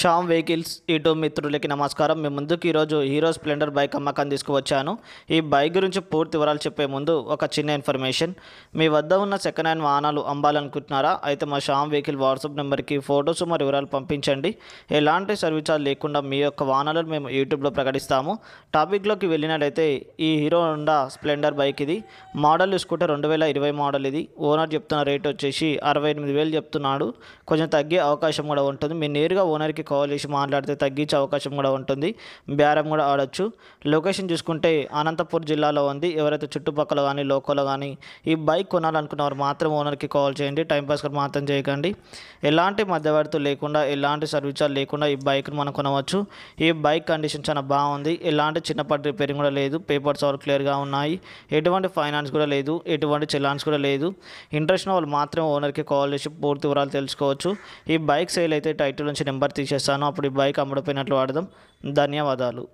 Sam vehicles YouTube మిత్రులకి నమస్కారం మీ ముందుకు ఈరోజు హీరో స్ప్లెండర్ బైక్ అమ్మకాన్ని తీసుకువచ్చాను ఈ బైక్ గురించి పూర్తి వివరాలు చెప్పే ముందు ఒక చిన్న ఇన్ఫర్మేషన్ మీ వద్ద ఉన్న సెకండ్ హ్యాండ్ వాహనాలు అమ్మాలనుకుంటున్నారా అయితే మా షామ్ వెహికల్ వాట్సాప్ నెంబర్కి ఫొటోస్ మరియు వివరాలు పంపించండి ఎలాంటి సర్వీస్ లేకుండా మీ యొక్క వాహనాలను మేము యూట్యూబ్లో ప్రకటిస్తాము టాపిక్లోకి వెళ్ళినట్లయితే ఈ హీరో హోండా స్ప్లెండర్ బైక్ ఇది మోడల్ చూసుకుంటే రెండు వేల ఇరవై మోడల్ ఇది ఓనర్ చెప్తున్న రేట్ వచ్చేసి అరవై ఎనిమిది వేలు చెప్తున్నాడు కొంచెం తగ్గే అవకాశం కూడా ఉంటుంది మీరు నేరుగా ఓనర్కి కాల్ చేసి మాట్లాడితే తగ్గించే అవకాశం కూడా ఉంటుంది బేరం కూడా ఆడొచ్చు లొకేషన్ చూసుకుంటే అనంతపూర్ జిల్లాలో ఉంది ఎవరైతే చుట్టుపక్కల కానీ లోకల్లో కానీ ఈ బైక్ కొనాలనుకున్న వారు మాత్రం ఓనర్కి కాల్ చేయండి కూడా మాత్రం చేయకండి ఎలాంటి మధ్యవర్తులు లేకుండా ఎలాంటి సర్వీసాలు లేకుండా ఈ బైక్ను మనం కొనవచ్చు ఈ బైక్ కండిషన్ చాలా బాగుంది ఎలాంటి చిన్నపాటి రిపేరింగ్ కూడా లేదు పేపర్స్ అవర్ క్లియర్గా ఉన్నాయి ఎటువంటి ఫైనాన్స్ కూడా లేదు ఎటువంటి చెలాన్స్ కూడా లేదు ఇంట్రెస్ట్ వాళ్ళు మాత్రం ఓనర్కి కాల్ చేసి పూర్తి వివరాలు తెలుసుకోవచ్చు ఈ బైక్ సేల్ అయితే టైటిల్ నుంచి నెంబర్ తీసేసి చేస్తాను అప్పుడు ఈ బైక్ అమ్ముడుపోయినట్లు వాడదాం ధన్యవాదాలు